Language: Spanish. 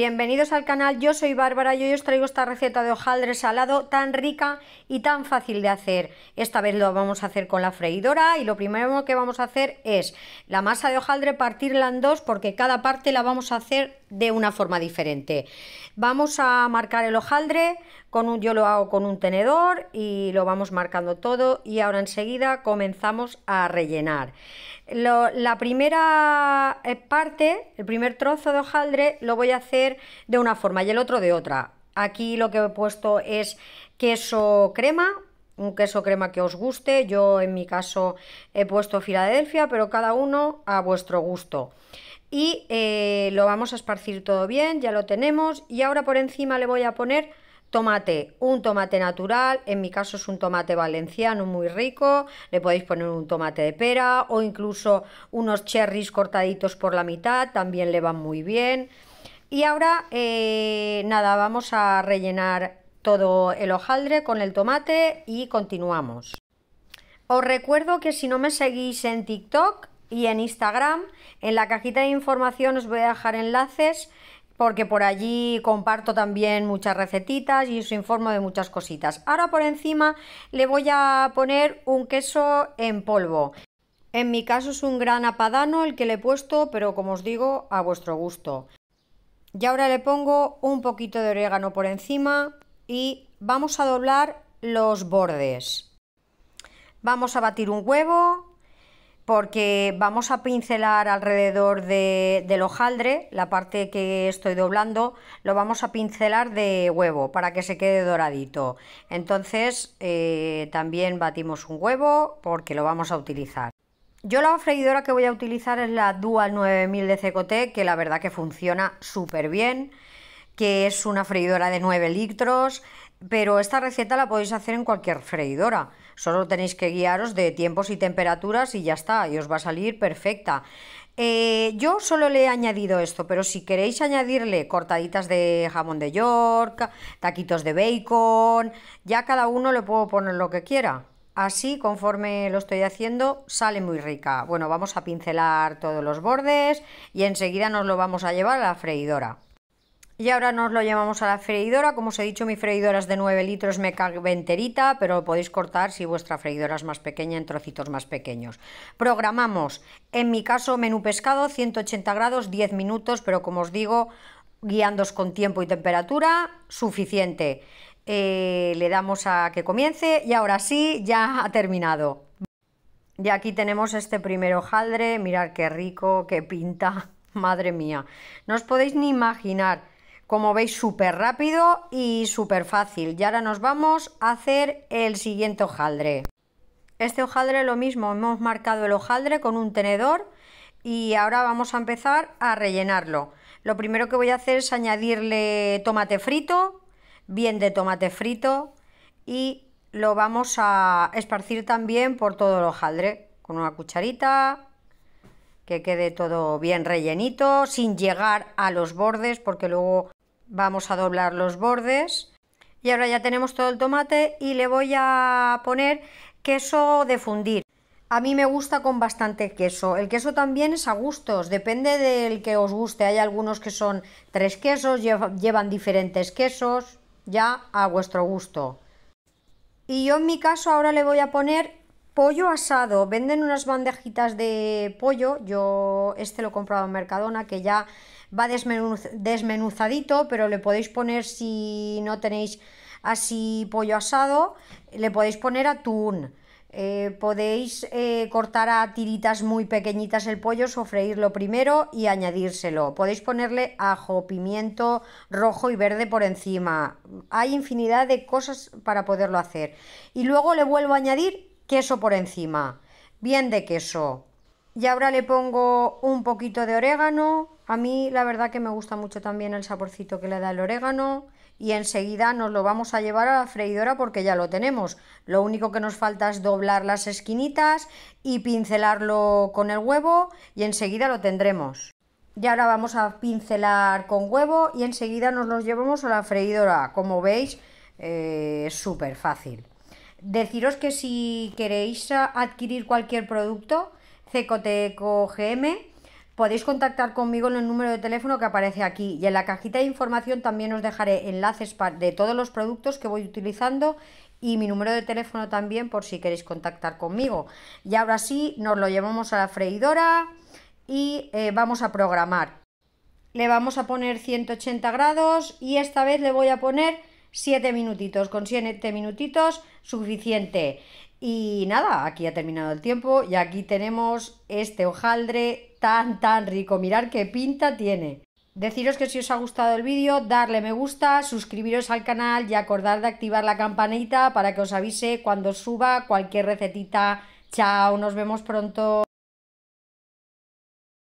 Bienvenidos al canal, yo soy Bárbara y hoy os traigo esta receta de hojaldre salado tan rica y tan fácil de hacer. Esta vez lo vamos a hacer con la freidora y lo primero que vamos a hacer es la masa de hojaldre partirla en dos porque cada parte la vamos a hacer de una forma diferente. Vamos a marcar el hojaldre, con un, yo lo hago con un tenedor y lo vamos marcando todo y ahora enseguida comenzamos a rellenar. la primera eh, parte, el primer trozo de hojaldre lo voy a hacer de una forma y el otro de otra. Aquí lo que he puesto es queso crema, un queso crema que os guste. Yo en mi caso he puesto Filadelfia, pero cada uno a vuestro gusto. Y eh, lo vamos a esparcir todo bien, ya lo tenemos. Y ahora por encima le voy a poner tomate, un tomate natural, en mi caso es un tomate valenciano muy rico, le podéis poner un tomate de pera o incluso unos cherries cortaditos por la mitad, también le van muy bien. Y ahora, eh, nada, vamos a rellenar todo el hojaldre con el tomate y continuamos. Os recuerdo que si no me seguís en TikTok y en Instagram, en la cajita de información os voy a dejar enlaces porque por allí comparto también muchas recetitas y os informo de muchas cositas. Ahora por encima le voy a poner un queso en polvo. En mi caso es un gran apadano el que le he puesto, pero como os digo, a vuestro gusto. Y ahora le pongo un poquito de orégano por encima y vamos a doblar los bordes. Vamos a batir un huevo porque vamos a pincelar alrededor del hojaldre, la parte que estoy doblando, lo vamos a pincelar de huevo para que se quede doradito. Entonces eh, también batimos un huevo porque lo vamos a utilizar. Yo la freidora que voy a utilizar es la Dual 9000 de Cecotec, que la verdad que funciona súper bien que es una freidora de 9 litros, pero esta receta la podéis hacer en cualquier freidora. Solo tenéis que guiaros de tiempos y temperaturas y ya está, y os va a salir perfecta. Eh, yo solo le he añadido esto, pero si queréis añadirle cortaditas de jamón de York, taquitos de bacon, ya cada uno le puedo poner lo que quiera. Así, conforme lo estoy haciendo, sale muy rica. Bueno, vamos a pincelar todos los bordes y enseguida nos lo vamos a llevar a la freidora. Y ahora nos lo llevamos a la freidora. Como os he dicho, mi freidora es de 9 litros, me cabe enterita, pero podéis cortar si vuestra freidora es más pequeña en trocitos más pequeños. Programamos, en mi caso, menú pescado, 180 grados, 10 minutos, pero como os digo, guiándos con tiempo y temperatura, suficiente. Eh, le damos a que comience y ahora sí, ya ha terminado. Y aquí tenemos este primer hojaldre, mirad qué rico, qué pinta, madre mía. No os podéis ni imaginar como veis súper rápido y súper fácil. Y ahora nos vamos a hacer el siguiente hojaldre. Este hojaldre lo mismo, hemos marcado el hojaldre con un tenedor y ahora vamos a empezar a rellenarlo. Lo primero que voy a hacer es añadirle tomate frito, bien de tomate frito y lo vamos a esparcir también por todo el hojaldre con una cucharita que quede todo bien rellenito sin llegar a los bordes porque luego Vamos a doblar los bordes. Y ahora ya tenemos todo el tomate y le voy a poner queso de fundir. A mí me gusta con bastante queso. El queso también es a gustos, depende del que os guste. Hay algunos que son tres quesos, llevan diferentes quesos, ya a vuestro gusto. Y yo en mi caso ahora le voy a poner Pollo asado, venden unas bandejitas de pollo, yo este lo he comprado en Mercadona, que ya va desmenuzadito, pero le podéis poner si no tenéis así pollo asado, le podéis poner atún, eh, podéis eh, cortar a tiritas muy pequeñitas el pollo, sofreírlo primero y añadírselo. Podéis ponerle ajo, pimiento rojo y verde por encima. Hay infinidad de cosas para poderlo hacer. Y luego le vuelvo a añadir queso por encima, bien de queso. Y ahora le pongo un poquito de orégano. A mí la verdad que me gusta mucho también el saborcito que le da el orégano. Y enseguida nos lo vamos a llevar a la freidora porque ya lo tenemos. Lo único que nos falta es doblar las esquinitas y pincelarlo con el huevo y enseguida lo tendremos. Y ahora vamos a pincelar con huevo y enseguida nos lo llevamos a la freidora. Como veis, eh, es súper fácil. Deciros que si queréis adquirir cualquier producto, Cecoteco GM, podéis contactar conmigo en el número de teléfono que aparece aquí y en la cajita de información también os dejaré enlaces de todos los productos que voy utilizando y mi número de teléfono también por si queréis contactar conmigo. Y ahora sí, nos lo llevamos a la freidora y eh, vamos a programar. Le vamos a poner 180 grados y esta vez le voy a poner 7 minutitos, con 7 minutitos suficiente. Y nada, aquí ha terminado el tiempo y aquí tenemos este hojaldre tan tan rico. Mirar qué pinta tiene. Deciros que si os ha gustado el vídeo, darle me gusta, suscribiros al canal y acordar de activar la campanita para que os avise cuando suba cualquier recetita. Chao, nos vemos pronto.